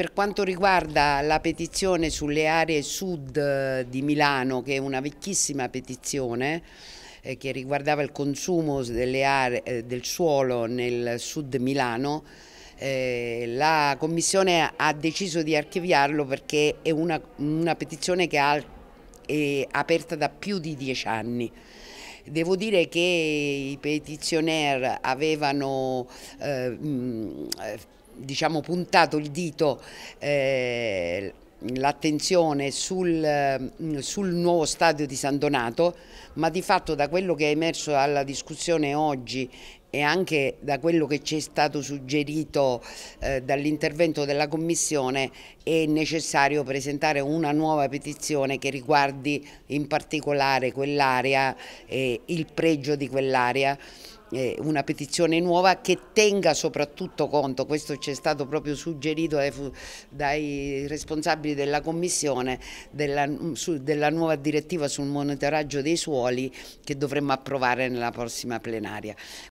Per quanto riguarda la petizione sulle aree sud eh, di Milano, che è una vecchissima petizione eh, che riguardava il consumo aree, eh, del suolo nel sud Milano, eh, la Commissione ha deciso di archiviarlo perché è una, una petizione che ha, è aperta da più di dieci anni. Devo dire che i petizionari avevano eh, eh diciamo, puntato il dito eh, l'attenzione sul, mm, sul, nuovo stadio di San Donato, ma di fatto da quello che è emerso alla discussione oggi e anche da quello che ci è stato suggerito eh, dall'intervento della Commissione è necessario presentare una nuova petizione che riguardi in particolare quell'area e il pregio di quell'area eh, una petizione nuova che tenga soprattutto conto, questo ci è stato proprio suggerito dai, dai responsabili della Commissione, della, su, della, nuova direttiva sul monitoraggio dei suoli che dovremmo approvare nella prossima plenaria.